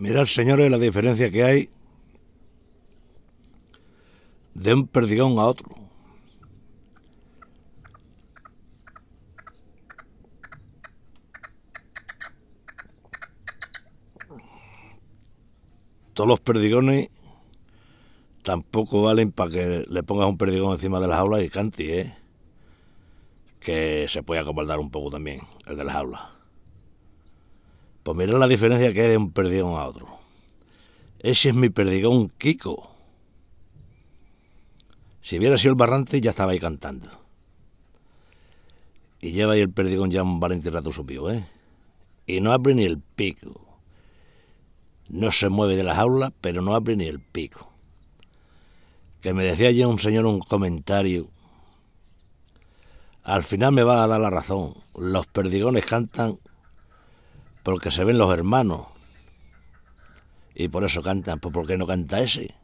Mirad, señores, la diferencia que hay de un perdigón a otro. Todos los perdigones tampoco valen para que le pongas un perdigón encima de las aulas y cante, ¿eh? que se puede acomodar un poco también, el de las aulas. Pues la diferencia que hay de un perdigón a otro. Ese es mi perdigón Kiko. Si hubiera sido el barrante, ya estaba ahí cantando. Y lleva ahí el perdigón ya un valiente rato subido ¿eh? Y no abre ni el pico. No se mueve de las aulas, pero no abre ni el pico. Que me decía ayer un señor un comentario. Al final me va a dar la razón. Los perdigones cantan porque se ven los hermanos. Y por eso cantan. Pues ¿por qué no canta ese?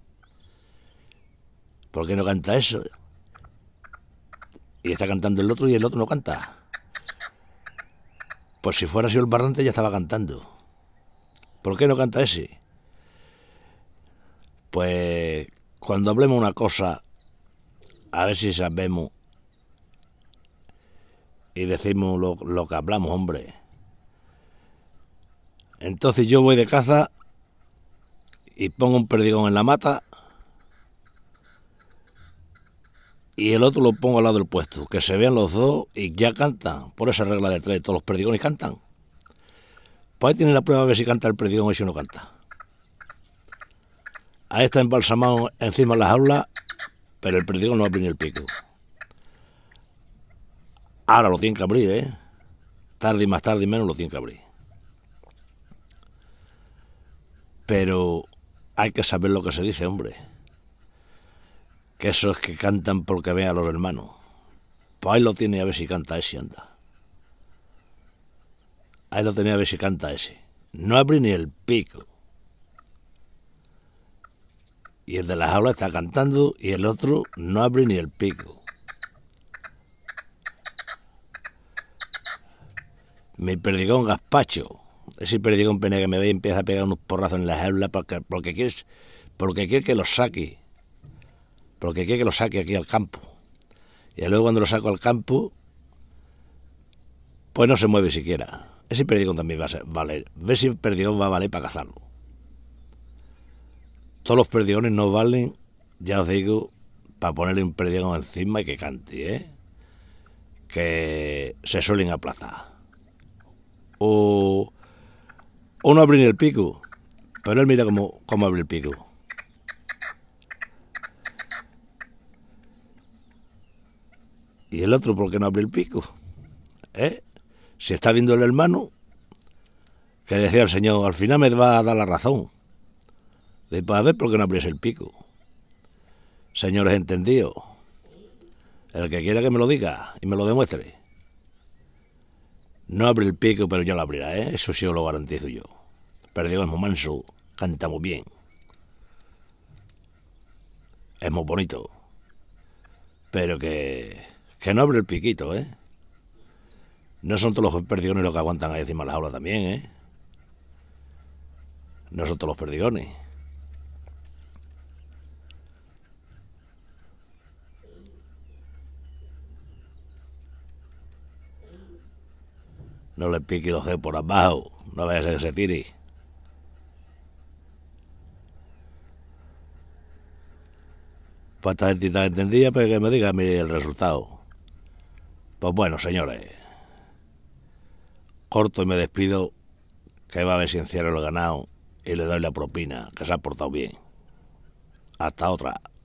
¿Por qué no canta eso? Y está cantando el otro y el otro no canta. Pues si fuera si el barrante ya estaba cantando. ¿Por qué no canta ese? Pues cuando hablemos una cosa, a ver si sabemos y decimos lo que hablamos, hombre. Entonces yo voy de caza y pongo un perdigón en la mata y el otro lo pongo al lado del puesto, que se vean los dos y ya cantan, por esa regla de tres, todos los perdigones cantan. Pues ahí tienen la prueba a ver si canta el perdigón y si no canta. Ahí está embalsamado encima de las aulas, pero el perdigón no abre ni el pico. Ahora lo tienen que abrir, ¿eh? Tarde y más tarde y menos lo tienen que abrir. Pero hay que saber lo que se dice, hombre. Que esos que cantan porque ven a los hermanos. Pues ahí lo tiene a ver si canta ese, anda. Ahí lo tenía a ver si canta ese. No abre ni el pico. Y el de las aulas está cantando y el otro no abre ni el pico. Mi perdigón gazpacho. Ese perdigón un pene que me ve y empieza a pegar unos porrazos en la jaula porque, porque, quiere, porque quiere que lo saque. Porque quiere que lo saque aquí al campo. Y luego cuando lo saco al campo, pues no se mueve siquiera. Ese perdigón también va a ser, valer. Ver si el perdigón va a valer para cazarlo. Todos los perdigones no valen, ya os digo, para ponerle un perdigón encima y que cante, ¿eh? Que se suelen aplazar. O uno abre el pico, pero él mira cómo, cómo abre el pico. ¿Y el otro por qué no abre el pico? ¿Eh? Si está viendo el hermano, que decía el Señor, al final me va a dar la razón. De para ver por qué no abres el pico. Señores entendido. el que quiera que me lo diga y me lo demuestre. No abre el pico, pero ya lo abrirá, ¿eh? Eso sí os lo garantizo yo. Pero es muy manso, canta muy bien. Es muy bonito. Pero que... Que no abre el piquito, ¿eh? No son todos los perdigones los que aguantan ahí encima la las aulas también, ¿eh? No son todos los perdigones. No le pique los dedos por abajo. No vaya a ser que se tire. gente entendida, pero que me diga mí el resultado. Pues bueno, señores. Corto y me despido. Que va a ver si encierro el ganado y le doy la propina, que se ha portado bien. Hasta otra.